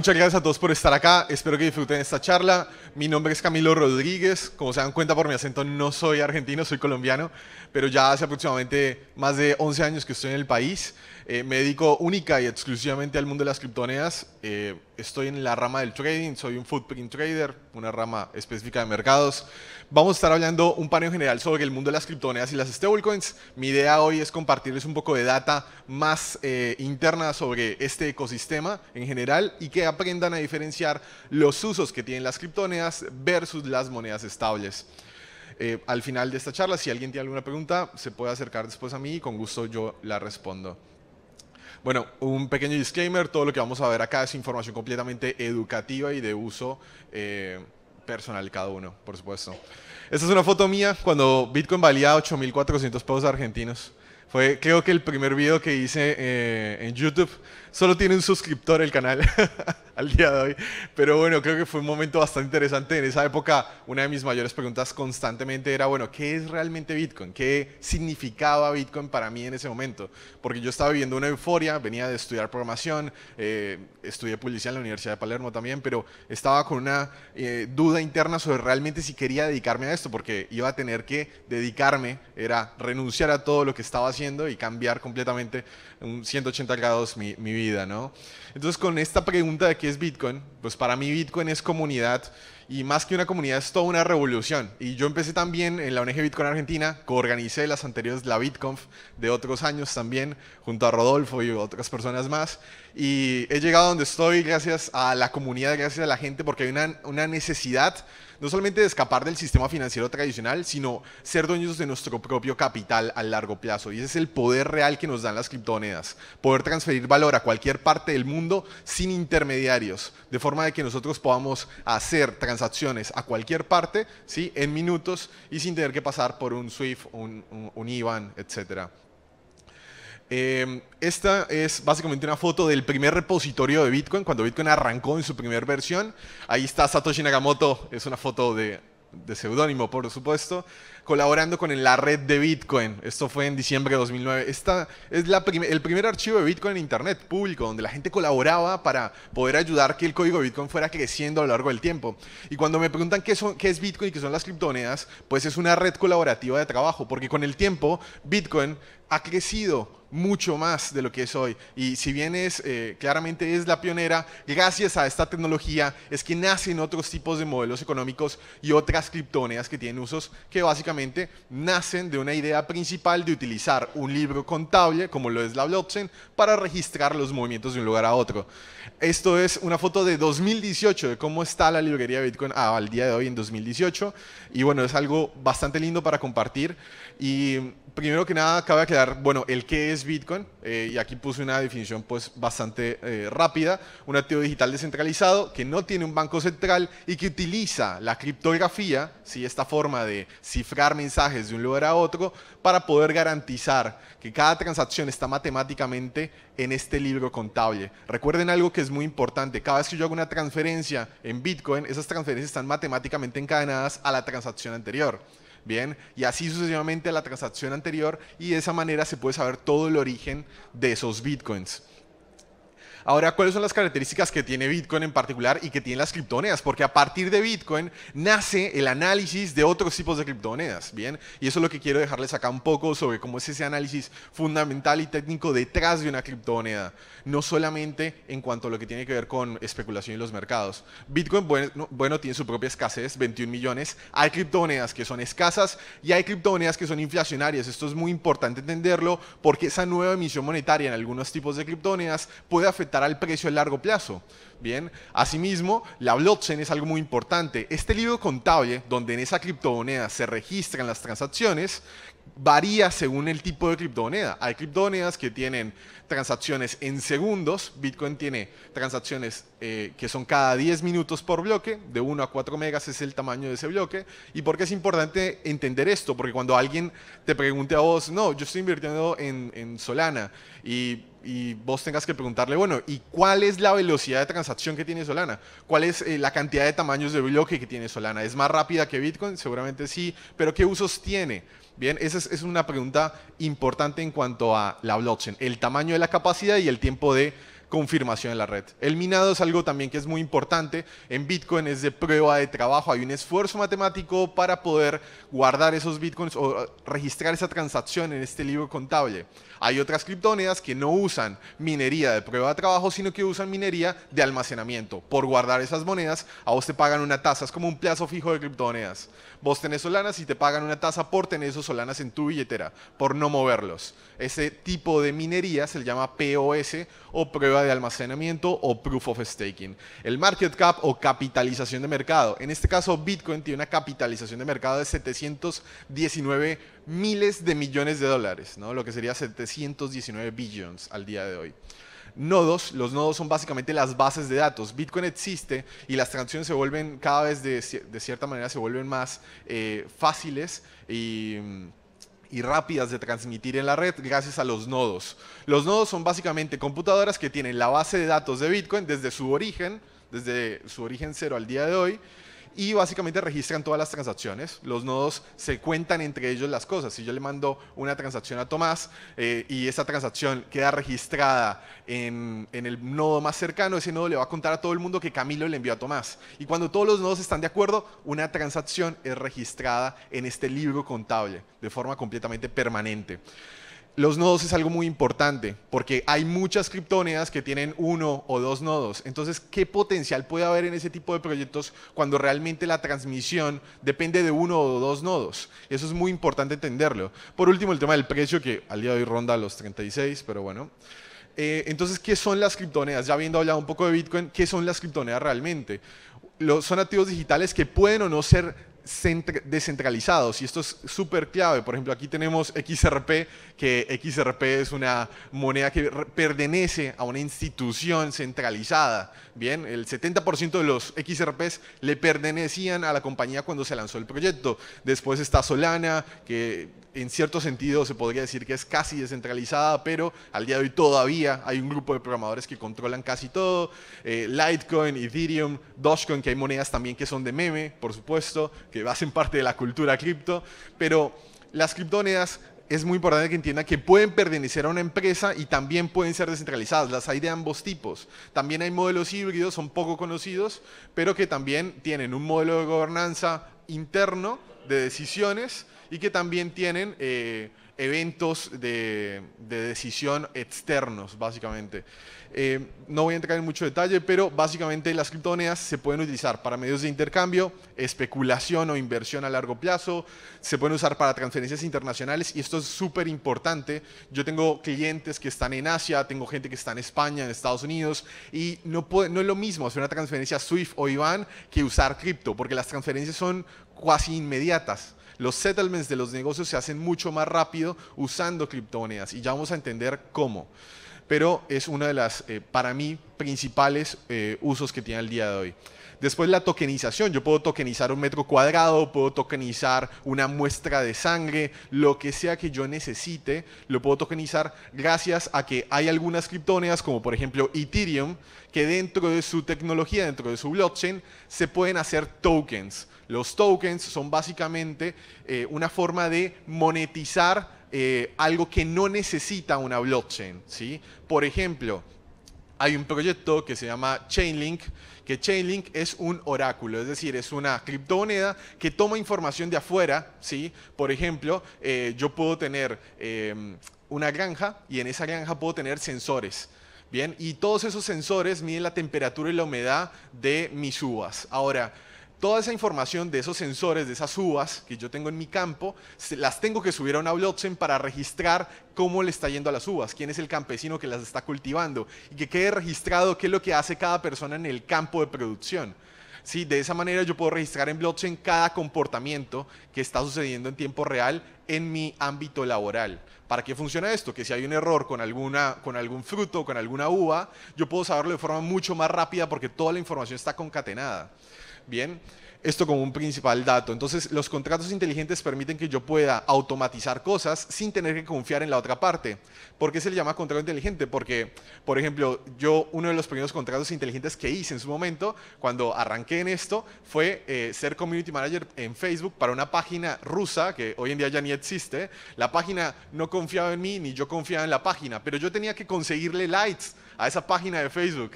Muchas gracias a todos por estar acá. Espero que disfruten esta charla. Mi nombre es Camilo Rodríguez. Como se dan cuenta por mi acento, no soy argentino, soy colombiano, pero ya hace aproximadamente más de 11 años que estoy en el país. Eh, me dedico única y exclusivamente al mundo de las criptomonedas. Eh, estoy en la rama del trading, soy un footprint trader, una rama específica de mercados. Vamos a estar hablando un paneo general sobre el mundo de las criptomonedas y las stablecoins. Mi idea hoy es compartirles un poco de data más eh, interna sobre este ecosistema en general y que aprendan a diferenciar los usos que tienen las criptomonedas versus las monedas estables. Eh, al final de esta charla, si alguien tiene alguna pregunta, se puede acercar después a mí y con gusto yo la respondo. Bueno, un pequeño disclaimer, todo lo que vamos a ver acá es información completamente educativa y de uso eh, personal cada uno, por supuesto. Esta es una foto mía cuando Bitcoin valía 8.400 pesos argentinos. Fue creo que el primer video que hice eh, en YouTube. Solo tiene un suscriptor el canal al día de hoy. Pero bueno, creo que fue un momento bastante interesante. En esa época, una de mis mayores preguntas constantemente era, bueno, ¿qué es realmente Bitcoin? ¿Qué significaba Bitcoin para mí en ese momento? Porque yo estaba viviendo una euforia, venía de estudiar programación, eh, estudié publicidad en la Universidad de Palermo también, pero estaba con una eh, duda interna sobre realmente si quería dedicarme a esto, porque iba a tener que dedicarme, era renunciar a todo lo que estaba haciendo y cambiar completamente un 180 grados mi, vida, ¿no? Entonces, con esta pregunta de qué es Bitcoin, pues para mí Bitcoin es comunidad y más que una comunidad es toda una revolución. Y yo empecé también en la ONG Bitcoin Argentina, coorganicé las anteriores, la BitConf de otros años también, junto a Rodolfo y otras personas más. Y he llegado a donde estoy gracias a la comunidad, gracias a la gente, porque hay una, una necesidad no solamente escapar del sistema financiero tradicional, sino ser dueños de nuestro propio capital a largo plazo. Y ese es el poder real que nos dan las criptomonedas, poder transferir valor a cualquier parte del mundo sin intermediarios, de forma de que nosotros podamos hacer transacciones a cualquier parte ¿sí? en minutos y sin tener que pasar por un SWIFT, un, un IBAN, etcétera. Em, esta es básicamente una foto del primer repositorio de Bitcoin, cuando Bitcoin arrancó en su primera versión. Ahí está Satoshi Nakamoto, es una foto de, de seudónimo, por supuesto, colaborando con la red de Bitcoin. Esto fue en diciembre de 2009. Esta es el primer archivo de Bitcoin en Internet público, donde la gente colaboraba para poder ayudar que el código de Bitcoin fuera creciendo a lo largo del tiempo. Y cuando me preguntan qué, qué es Bitcoin y qué son las criptomonedas, pues es una red colaborativa de trabajo, porque con el tiempo Bitcoin ha crecido mucho más de lo que es hoy. Y si bien es, eh, claramente es la pionera, gracias a esta tecnología es que nacen otros tipos de modelos económicos y otras criptomonedas que tienen usos que básicamente nacen de una idea principal de utilizar un libro contable, como lo es la blockchain, para registrar los movimientos de un lugar a otro. Esto es una foto de 2018, de cómo está la librería de Bitcoin ah, al día de hoy en 2018. Y bueno, es algo bastante lindo para compartir. Y primero que nada, cabe aclarar, bueno, el que es Bitcoin, eh, y aquí puse una definición pues bastante eh, rápida, un activo digital descentralizado que no tiene un banco central y que utiliza la criptografía, ¿sí? esta forma de cifrar mensajes de un lugar a otro, para poder garantizar que cada transacción está matemáticamente en este libro contable. Recuerden algo que es muy importante, cada vez que yo hago una transferencia en Bitcoin, esas transferencias están matemáticamente encadenadas a la transacción anterior. Bien, y así sucesivamente a la transacción anterior y de esa manera se puede saber todo el origen de esos bitcoins. Ahora, ¿cuáles son las características que tiene Bitcoin en particular y que tienen las criptomonedas? Porque a partir de Bitcoin nace el análisis de otros tipos de criptomonedas, ¿bien? Y eso es lo que quiero dejarles acá un poco sobre cómo es ese análisis fundamental y técnico detrás de una criptomoneda, no solamente en cuanto a lo que tiene que ver con especulación en los mercados. Bitcoin, bueno, tiene su propia escasez, 21 millones. Hay criptomonedas que son escasas y hay criptomonedas que son inflacionarias. Esto es muy importante entenderlo porque esa nueva emisión monetaria en algunos tipos de criptomonedas puede afectar al el precio a largo plazo. Bien, asimismo, la blockchain es algo muy importante. Este libro contable, donde en esa criptomoneda se registran las transacciones, varía según el tipo de criptomoneda. Hay criptomonedas que tienen transacciones en segundos, Bitcoin tiene transacciones eh, que son cada 10 minutos por bloque, de 1 a 4 megas es el tamaño de ese bloque. ¿Y por qué es importante entender esto? Porque cuando alguien te pregunte a vos, no, yo estoy invirtiendo en, en Solana y y vos tengas que preguntarle, bueno, ¿y cuál es la velocidad de transacción que tiene Solana? ¿Cuál es eh, la cantidad de tamaños de bloque que tiene Solana? ¿Es más rápida que Bitcoin? Seguramente sí, pero ¿qué usos tiene? Bien, esa es, es una pregunta importante en cuanto a la blockchain, el tamaño de la capacidad y el tiempo de confirmación en la red. El minado es algo también que es muy importante. En Bitcoin es de prueba de trabajo. Hay un esfuerzo matemático para poder guardar esos Bitcoins o eh, registrar esa transacción en este libro contable. Hay otras criptomonedas que no usan minería de prueba de trabajo, sino que usan minería de almacenamiento. Por guardar esas monedas, a vos te pagan una tasa. Es como un plazo fijo de criptomonedas. Vos tenés solanas y te pagan una tasa por tener esos solanas en tu billetera, por no moverlos. Ese tipo de minería se llama POS o prueba de almacenamiento o proof of staking. El market cap o capitalización de mercado. En este caso, Bitcoin tiene una capitalización de mercado de 719 miles de millones de dólares, ¿no? lo que sería 719 billions al día de hoy nodos. Los nodos son básicamente las bases de datos. Bitcoin existe y las transacciones se vuelven cada vez de, cierta manera se vuelven más eh, fáciles y mm, y rápidas de transmitir en la red gracias a los nodos. Los nodos son básicamente computadoras que tienen la base de datos de Bitcoin desde su origen, desde su origen cero al día de hoy, y básicamente registran todas las transacciones. Los nodos se cuentan entre ellos las cosas. Si yo le mando una transacción a Tomás eh, y esa transacción queda registrada en, en el nodo más cercano, ese nodo le va a contar a todo el mundo que Camilo le envió a Tomás. Y cuando todos los nodos están de acuerdo, una transacción es registrada en este libro contable de forma completamente permanente. Los nodos es algo muy importante porque hay muchas criptomonedas que tienen uno o dos nodos. Entonces, ¿qué potencial puede haber en ese tipo de proyectos cuando realmente la transmisión depende de uno o dos nodos? Eso es muy importante entenderlo. Por último, el tema del precio que al día de hoy ronda los 36, pero bueno. Eh, entonces, ¿qué son las criptomonedas? Ya habiendo hablado un poco de Bitcoin, ¿qué son las criptomonedas realmente? son activos digitales que pueden o no ser descentralizados y esto es súper clave. Por ejemplo, aquí tenemos XRP, que XRP es una moneda que pertenece a una institución centralizada. Bien, el 70% de los XRP le pertenecían a la compañía cuando se lanzó el proyecto. Después está Solana, que en cierto sentido se podría decir que es casi descentralizada, pero al día de hoy todavía hay un grupo de programadores que controlan casi todo. Eh, Litecoin, Ethereum, Dogecoin, que hay monedas también que son de meme, por supuesto, que hacen parte de la cultura cripto, pero las criptomonedas es muy importante que entiendan que pueden pertenecer a una empresa y también pueden ser descentralizadas. Las hay de ambos tipos. También hay modelos híbridos, son poco conocidos, pero que también tienen un modelo de gobernanza interno de decisiones y que también tienen eh, eventos de, decisión externos, básicamente. Eh, no voy a entrar en mucho detalle, pero básicamente las criptomonedas se pueden utilizar para medios de intercambio, especulación o inversión a largo plazo, se pueden usar para transferencias internacionales y esto es súper importante. Yo tengo clientes que están en Asia, tengo gente que está en España, en Estados Unidos y no, no es lo mismo hacer una transferencia SWIFT o IBAN que usar cripto, porque las transferencias son casi inmediatas los settlements de los negocios se hacen mucho más rápido usando criptomonedas y ya vamos a entender cómo. Pero es una de las, eh, para mí, principales eh, usos que tiene el día de hoy. Después la tokenización. Yo puedo tokenizar un metro cuadrado, puedo tokenizar una muestra de sangre, lo que sea que yo necesite, lo puedo tokenizar gracias a que hay algunas criptóneas, como por ejemplo Ethereum, que dentro de su tecnología, dentro de su blockchain, se pueden hacer tokens. Los tokens son básicamente eh, una forma de monetizar eh, algo que no necesita una blockchain. ¿sí? Por ejemplo, hay un proyecto que se llama Chainlink, que Chainlink es un oráculo, es decir, es una criptomoneda que toma información de afuera, ¿sí? Por ejemplo, eh, yo puedo tener em, una granja y en esa granja puedo tener sensores. Bien, y todos esos sensores miden la temperatura y la humedad de mis uvas. Ahora, toda esa información de esos sensores, de esas uvas que yo tengo en mi campo, las tengo que subir a una blockchain para registrar cómo le está yendo a las uvas, quién es el campesino que las está cultivando y que quede registrado qué es lo que hace cada persona en el campo de producción. Sí, de esa manera yo puedo registrar en blockchain cada comportamiento que está sucediendo en tiempo real en mi ámbito laboral. ¿Para qué funciona esto? Que si hay un error con, alguna, con algún fruto, con alguna uva, yo puedo saberlo de forma mucho más rápida porque toda la información está concatenada. Bien, esto como un principal dato. Entonces, los contratos inteligentes permiten que yo pueda automatizar cosas sin tener que confiar en la otra parte. ¿Por qué se le llama contrato inteligente? Porque, por ejemplo, yo uno de los primeros contratos inteligentes que hice en su momento, cuando arranqué en esto, fue eh, ser community manager en Facebook para una página rusa que hoy en día ya ni existe. La página no confiaba en mí ni yo confiaba en la página, pero yo tenía que conseguirle likes a esa página de Facebook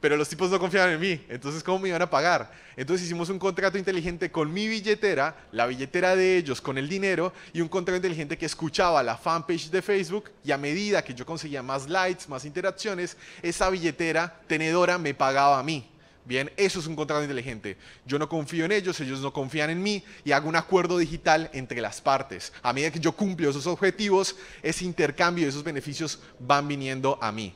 pero los tipos no confiaban en mí, entonces ¿cómo me iban a pagar? Entonces hicimos un contrato inteligente con mi billetera, la billetera de ellos con el dinero y un contrato inteligente que escuchaba la fanpage de Facebook y a medida que yo conseguía más likes, más interacciones, esa billetera tenedora me pagaba a mí. Bien, eso es un contrato inteligente. Yo no confío en ellos, ellos no confían en mí y hago un acuerdo digital entre las partes. A medida que yo cumplo esos objetivos, ese intercambio, esos beneficios van viniendo a mí.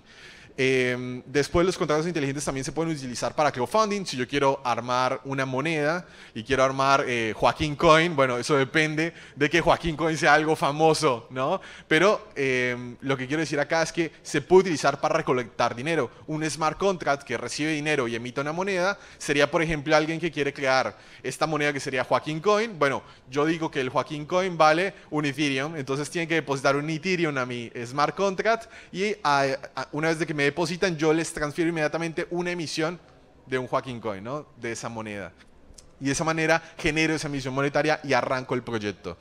Em, después los contratos inteligentes también se pueden utilizar para crowdfunding. Si yo quiero armar una moneda y quiero armar eh, Joaquín Coin, bueno, eso depende de que Joaquín Coin sea algo famoso, ¿no? Pero em, lo que quiero decir acá es que se puede utilizar para recolectar dinero. Un smart contract que recibe dinero y emite una moneda sería, por ejemplo, alguien que quiere crear esta moneda que sería Joaquín Coin. Bueno, yo digo que el Joaquín Coin vale un Ethereum, entonces tiene que depositar un Ethereum a mi smart contract y una vez de que me depositan, yo les transfiero inmediatamente una emisión de un Joaquín Coin, ¿no? De esa moneda. Y de esa manera genero esa emisión monetaria y arranco el proyecto.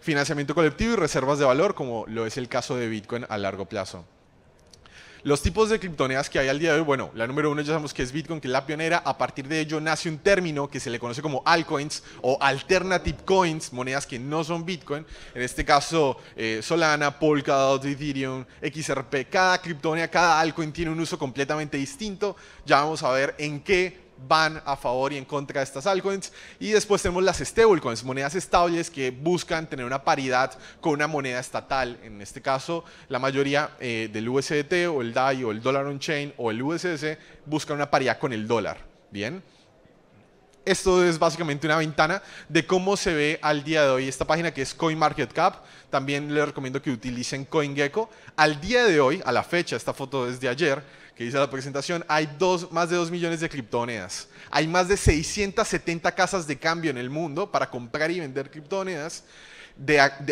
Financiamiento colectivo y reservas de valor, como lo es el caso de Bitcoin a largo plazo. Los tipos de criptomonedas que hay al día de hoy, bueno, la número uno ya sabemos que es Bitcoin, que es la pionera. A partir de ello nace un término que se le conoce como altcoins o alternative coins, monedas que no son Bitcoin. En este caso, eh, Solana, Polkadot, Ethereum, XRP. Cada criptomoneda, cada altcoin tiene un uso completamente distinto. Ya vamos a ver en qué van a favor y en contra de estas altcoins. Y después tenemos las stablecoins, monedas estables que buscan tener una paridad con una moneda estatal. En este caso, la mayoría eh, del USDT o el DAI o el Dollar on chain o el USDC buscan una paridad con el dólar. Bien esto es básicamente una ventana de cómo se ve al día de hoy esta página que es CoinMarketCap. También les recomiendo que utilicen CoinGecko. Al día de hoy, a la fecha, esta foto es de ayer, que hice la presentación, hay dos, más de 2 millones de criptomonedas. Hay más de 670 casas de cambio en el mundo para comprar y vender criptomonedas.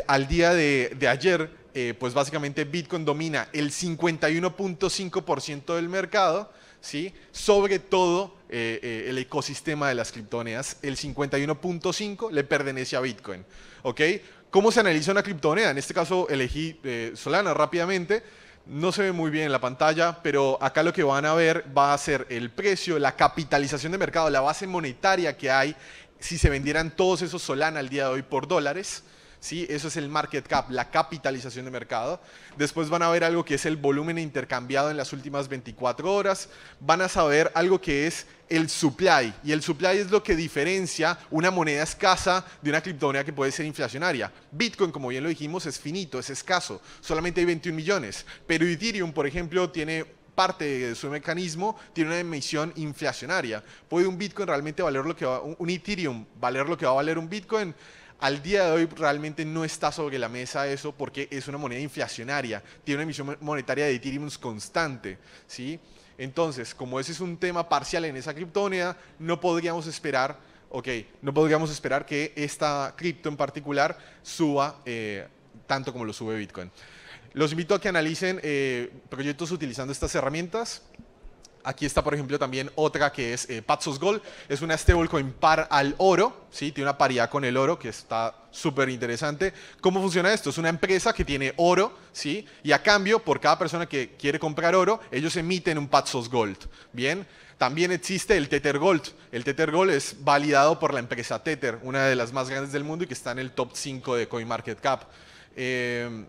al día de, ayer, eh, pues básicamente Bitcoin domina el 51.5% del mercado ¿sí? sobre todo eh, eh, el ecosistema de las criptomonedas. El 51.5 le pertenece a Bitcoin. ¿Cómo se analiza una criptomoneda? En este caso elegí eh, Solana rápidamente. No se ve muy bien en la pantalla, pero acá lo que van a ver va a ser el precio, la capitalización de mercado, la base monetaria que hay si se vendieran todos esos Solana al día de hoy por dólares. ¿sí? Eso es el market cap, la capitalización de mercado. Después van a ver algo que es el volumen intercambiado en las últimas 24 horas. Van a saber algo que es el supply. Y el supply es lo que diferencia una moneda escasa de una criptomoneda que puede ser inflacionaria. Bitcoin, como bien lo dijimos, es finito, es escaso. Solamente hay 21 millones. Pero Ethereum, por ejemplo, tiene parte de su mecanismo tiene una emisión inflacionaria. ¿Puede un Bitcoin realmente valer lo que un Ethereum valer lo que va a valer un Bitcoin? Al día de hoy realmente no está sobre la mesa eso porque es una moneda inflacionaria, tiene una emisión monetaria de Ethereum constante, ¿sí? Entonces, como ese es un tema parcial en esa criptomoneda, no podríamos esperar, ok, no podríamos esperar que esta cripto en particular suba eh, tanto como lo sube Bitcoin. Los invito a que analicen eh, proyectos utilizando estas herramientas. Aquí está, por ejemplo, también otra que es eh, Patsos Gold. Es una stablecoin par al oro, ¿sí? tiene una paridad con el oro, que está súper interesante. ¿Cómo funciona esto? Es una empresa que tiene oro, ¿sí? y a cambio, por cada persona que quiere comprar oro, ellos emiten un Patsos Gold. Bien. También existe el Tether Gold. El Tether Gold es validado por la empresa Tether, una de las más grandes del mundo y que está en el top 5 de CoinMarketCap. Eh,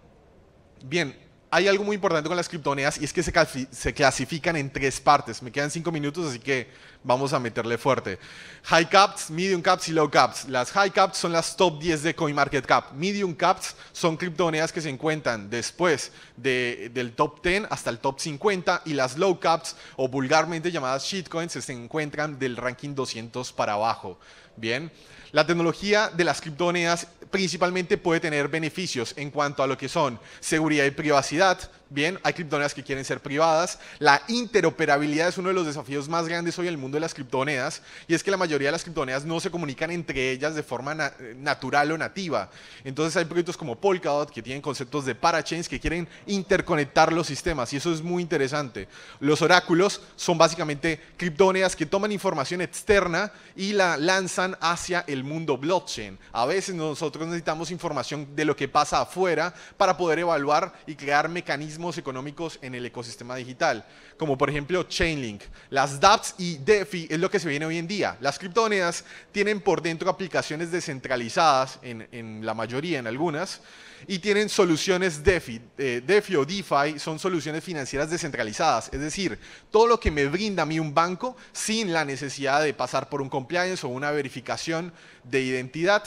bien, hay algo muy importante con las criptomonedas y es que se, clasifican en tres partes. Me quedan cinco minutos, así que vamos a meterle fuerte. High caps, medium caps y low caps. Las high caps son las top 10 de CoinMarketCap. Medium caps son criptomonedas que se encuentran después del top 10 hasta el top 50 y las low caps o vulgarmente llamadas shitcoins se encuentran del ranking 200 para abajo. Bien. La tecnología de las criptomonedas principalmente puede tener beneficios en cuanto a lo que son seguridad y privacidad, Bien, hay criptomonedas que quieren ser privadas. La interoperabilidad es uno de los desafíos más grandes hoy en el mundo de las criptomonedas y es que la mayoría de las criptomonedas no se comunican entre ellas de forma eh, natural o nativa. Entonces hay proyectos como Polkadot que tienen conceptos de parachains que quieren interconectar los sistemas y eso es muy interesante. Los oráculos son básicamente criptomonedas que toman información externa y la lanzan hacia el mundo blockchain. A veces nosotros necesitamos información de lo que pasa afuera para poder evaluar y crear mecanismos económicos en el ecosistema digital, como por ejemplo Chainlink. Las dApps y DeFi es lo que se viene hoy en día. Las criptomonedas tienen por dentro aplicaciones descentralizadas, en, la mayoría, en algunas, y tienen soluciones DeFi. Eh, DeFi o DeFi son soluciones financieras descentralizadas, es decir, todo lo que me brinda a mí un banco sin la necesidad de pasar por un compliance o una verificación de identidad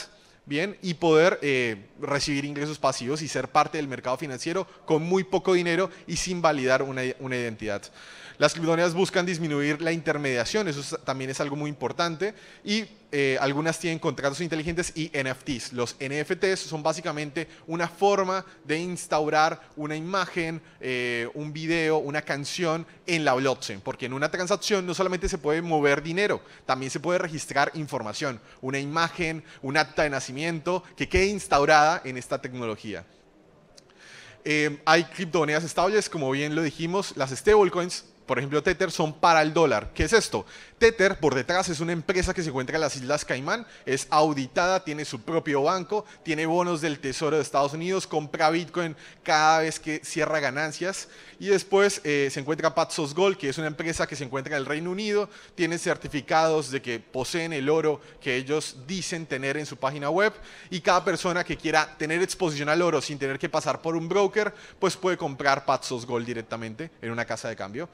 bien, y poder eh, recibir ingresos pasivos y ser parte del mercado financiero con muy poco dinero y sin validar una, una identidad. Las criptomonedas buscan disminuir la intermediación, eso también es algo muy importante. Y eh, algunas tienen contratos inteligentes y NFTs. Los NFTs son básicamente una forma de instaurar una imagen, eh, un video, una canción en la blockchain, porque en una transacción no solamente se puede mover dinero, también se puede registrar información, una imagen, un acta de nacimiento que quede instaurada en esta tecnología. Eh, hay criptomonedas estables, como bien lo dijimos, las stablecoins por ejemplo Tether, son para el dólar. ¿Qué es esto? Tether, por detrás, es una empresa que se encuentra en las Islas Caimán, es auditada, tiene su propio banco, tiene bonos del Tesoro de Estados Unidos, compra Bitcoin cada vez que cierra ganancias. Y después eh, se encuentra Patzos Gold, que es una empresa que se encuentra en el Reino Unido, tiene certificados de que poseen el oro que ellos dicen tener en su página web. Y cada persona que quiera tener exposición al oro sin tener que pasar por un broker, pues puede comprar Patzos Gold directamente en una casa de cambio.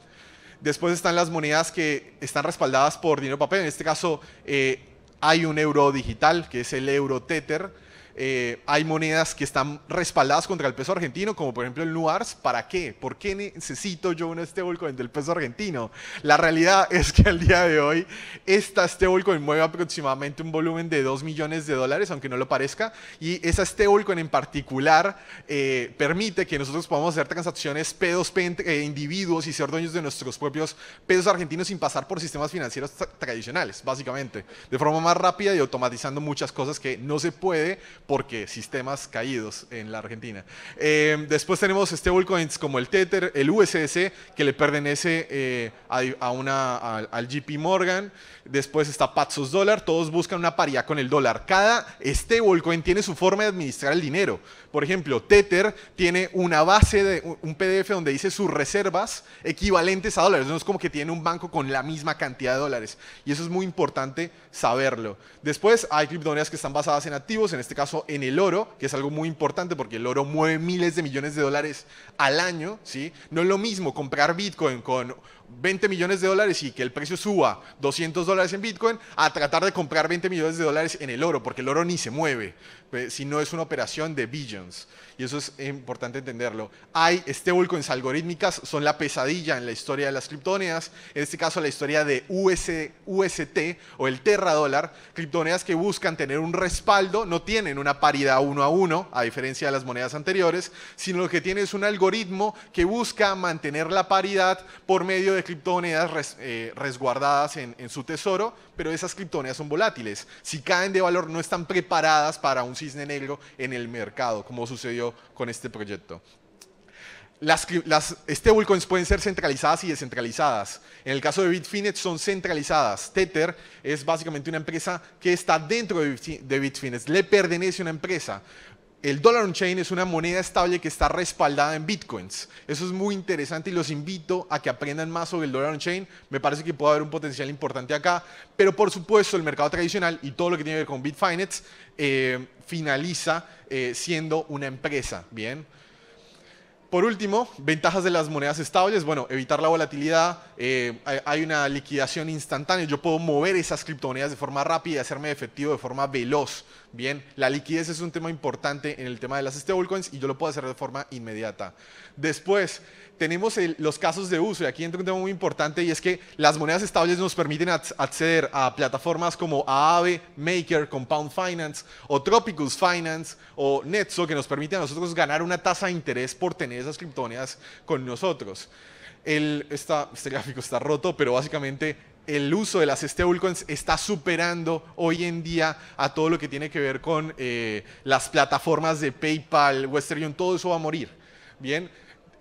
Después están las monedas que están respaldadas por dinero papel. En este caso eh, hay un euro digital, que es el euro Tether eh, hay monedas que están respaldadas contra el peso argentino, como por ejemplo el Nuars. ¿Para qué? ¿Por qué necesito yo un stablecoin este del peso argentino? La realidad es que al día de hoy esta stablecoin este mueve aproximadamente un volumen de 2 millones de dólares, aunque no lo parezca, y esa stablecoin este en particular eh, permite que nosotros podamos hacer transacciones P2P entre eh, individuos y ser dueños de nuestros propios pesos argentinos sin pasar por sistemas financieros tradicionales, básicamente, de forma más rápida y automatizando muchas cosas que no se puede porque sistemas caídos en la Argentina. Eh, después tenemos stablecoins como el Tether, el uss que le pertenece eh, a, una, al JP Morgan. Después está Paxos Dollar, todos buscan una paridad con el dólar. Cada stablecoin tiene su forma de administrar el dinero. Por ejemplo, Tether tiene una base de un PDF donde dice sus reservas equivalentes a dólares. No es como que tiene un banco con la misma cantidad de dólares. Y eso es muy importante saberlo. Después hay criptomonedas que están basadas en activos, en este caso en el oro, que es algo muy importante porque el oro mueve miles de millones de dólares al año, ¿sí? No es lo mismo comprar Bitcoin con 20 millones de dólares y que el precio suba 200 dólares en Bitcoin a tratar de comprar 20 millones de dólares en el oro, porque el oro ni se mueve, pues, si no es una operación de billions. Y eso es importante entenderlo. Hay stablecoins este algorítmicas, son la pesadilla en la historia de las criptomonedas, en este caso la historia de US, UST o el dólar criptomonedas que buscan tener un respaldo, no tienen una paridad uno a uno, a diferencia de las monedas anteriores, sino lo que tiene es un algoritmo que busca mantener la paridad por medio de criptomonedas eh, resguardadas en, su tesoro, pero esas criptomonedas son volátiles. Si caen de valor, no están preparadas para un cisne negro en el mercado, como sucedió con este proyecto. Las, las stablecoins este pueden ser centralizadas y descentralizadas. En el caso de Bitfinex son centralizadas. Tether es básicamente una empresa que está dentro de Bitfinex, le pertenece a una empresa. El dólar on-chain es una moneda estable que está respaldada en bitcoins. Eso es muy interesante y los invito a que aprendan más sobre el dólar on-chain. Me parece que puede haber un potencial importante acá. Pero por supuesto, el mercado tradicional y todo lo que tiene que ver con Bitfinance eh, finaliza eh, siendo una empresa. Bien. Por último, ventajas de las monedas estables. Bueno, evitar la volatilidad. Eh, hay una liquidación instantánea. Yo puedo mover esas criptomonedas de forma rápida y hacerme efectivo de forma veloz. Bien, la liquidez es un tema importante en el tema de las stablecoins y yo lo puedo hacer de forma inmediata. Después, tenemos los casos de uso y aquí entra un tema muy importante y es que las monedas estables nos permiten acceder a plataformas como Aave, Maker, Compound Finance o Tropicus Finance o Netso que nos permiten a nosotros ganar una tasa de interés por tener esas criptomonedas con nosotros. El, este gráfico está roto, pero básicamente el uso de las stablecoins está superando hoy en día a todo lo que tiene que ver con eh, las plataformas de PayPal, Western Union, todo eso va a morir. Bien,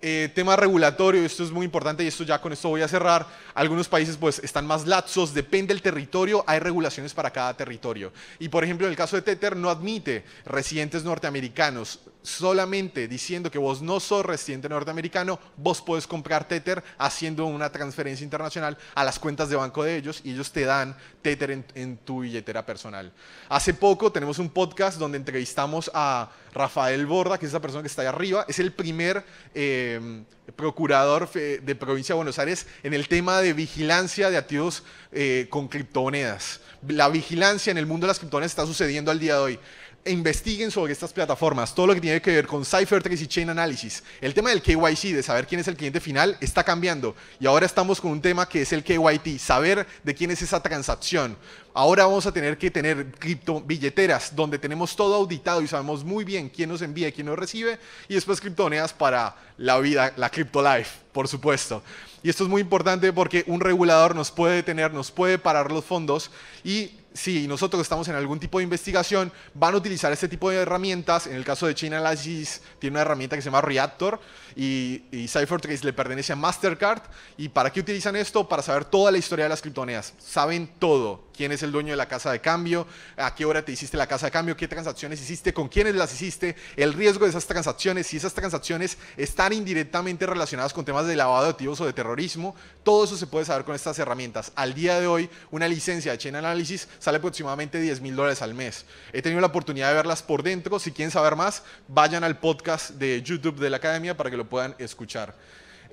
eh, tema regulatorio, esto es muy importante y esto ya con esto voy a cerrar, algunos países pues están más laxos, depende del territorio, hay regulaciones para cada territorio. Y por ejemplo, en el caso de Tether no admite residentes norteamericanos, solamente diciendo que vos no sos residente norteamericano, vos podés comprar Tether haciendo una transferencia internacional a las cuentas de banco de ellos y ellos te dan Tether en tu billetera personal. Hace poco tenemos un podcast donde entrevistamos a Rafael Borda, que es esa persona que está ahí arriba, es el primer em, procurador de provincia de Buenos Aires en el tema de vigilancia de activos eh, con criptomonedas. La vigilancia en el mundo de las criptomonedas está sucediendo al día de hoy investiguen sobre estas plataformas, todo lo que tiene que ver con Cyphertrace y Chain Analysis. El tema del KYC, de saber quién es el cliente final, está cambiando. Y ahora estamos con un tema que es el KYT, saber de quién es esa transacción. Ahora vamos a tener que tener cripto billeteras donde tenemos todo auditado y sabemos muy bien quién nos envía y quién nos recibe. Y después criptoneas para la vida, la crypto life, por supuesto. Y esto es muy importante porque un regulador nos puede detener, nos puede parar los fondos y si nosotros estamos en algún tipo de investigación, van a utilizar este tipo de herramientas. En el caso de China, Analysis, tiene una herramienta que se llama Reactor y, Cyphertrace CipherTrace le pertenece a Mastercard. ¿Y para qué utilizan esto? Para saber toda la historia de las criptomonedas. Saben todo. ¿Quién es el dueño de la casa de cambio? ¿A qué hora te hiciste la casa de cambio? ¿Qué transacciones hiciste? ¿Con quiénes las hiciste? El riesgo de esas transacciones. Si esas transacciones están indirectamente relacionadas con temas de lavado de activos o de terrorismo, todo eso se puede saber con estas herramientas. Al día de hoy, una licencia de Chain Analysis sale aproximadamente 10 mil dólares al mes. He tenido la oportunidad de verlas por dentro. Si quieren saber más, vayan al podcast de YouTube de la Academia para que lo puedan escuchar.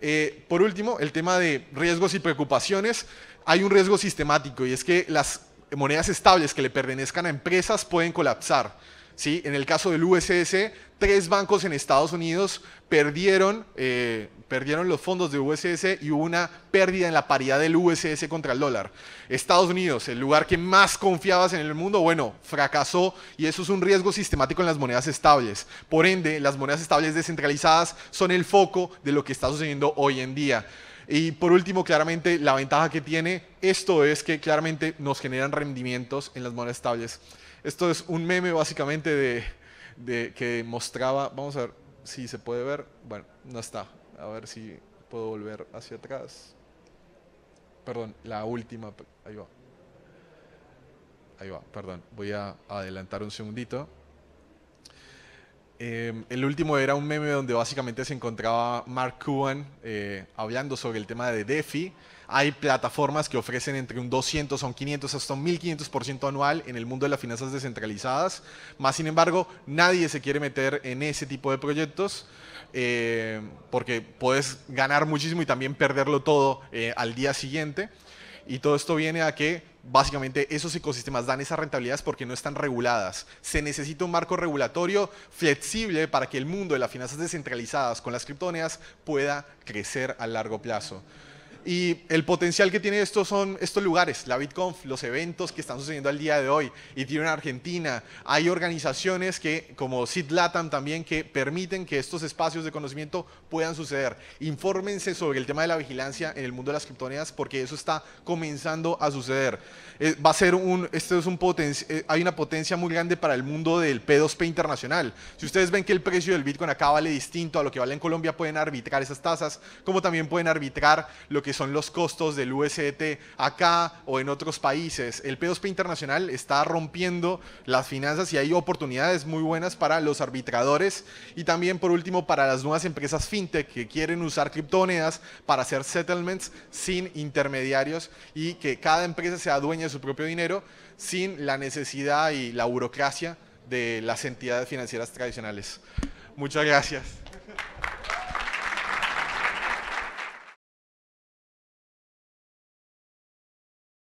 Eh, por último, el tema de riesgos y preocupaciones. Hay un riesgo sistemático y es que las monedas estables que le pertenezcan a empresas pueden colapsar. ¿sí? En el caso del USS, tres bancos en Estados Unidos perdieron eh, perdieron los fondos de USS y hubo una pérdida en la paridad del USS contra el dólar. Estados Unidos, el lugar que más confiabas en el mundo, bueno, fracasó y eso es un riesgo sistemático en las monedas estables. Por ende, las monedas estables descentralizadas son el foco de lo que está sucediendo hoy en día. Y por último, claramente, la ventaja que tiene esto es que claramente nos generan rendimientos en las monedas estables. Esto es un meme básicamente de, de que mostraba, vamos a ver si se puede ver, bueno, no está, a ver si puedo volver hacia atrás. Perdón, la última. Ahí va. Ahí va, perdón. Voy a adelantar un segundito. Em, el último era un meme donde básicamente se encontraba Mark Cuban eh, hablando sobre el tema de DeFi. Hay plataformas que ofrecen entre un 200 a un 500 hasta un 1500% anual en el mundo de las finanzas descentralizadas. Más sin embargo, nadie se quiere meter en ese tipo de proyectos eh, porque puedes ganar muchísimo y también perderlo todo eh, al día siguiente. Y todo esto viene a que básicamente esos ecosistemas dan esas rentabilidades porque no están reguladas. Se necesita un marco regulatorio flexible para que el mundo de las finanzas descentralizadas con las criptomonedas pueda crecer a largo plazo y el potencial que tiene estos son estos lugares, la BitConf, los eventos que están sucediendo al día de hoy, y tiene en Argentina, hay organizaciones que, como Latam también, que permiten que estos espacios de conocimiento puedan suceder. Infórmense sobre el tema de la vigilancia en el mundo de las criptomonedas porque eso está comenzando a suceder. Eh, va a ser un, esto es un eh, hay una potencia muy grande para el mundo del P2P internacional. Si ustedes ven que el precio del Bitcoin acá vale distinto a lo que vale en Colombia, pueden arbitrar esas tasas, como también pueden arbitrar lo que son los costos del USDT acá o en otros países. El P2P internacional está rompiendo las finanzas y hay oportunidades muy buenas para los arbitradores y también por último para las nuevas empresas fintech que quieren usar criptomonedas para hacer settlements sin intermediarios y que cada empresa sea dueña su propio dinero sin la necesidad y la burocracia de las entidades financieras tradicionales. Muchas gracias.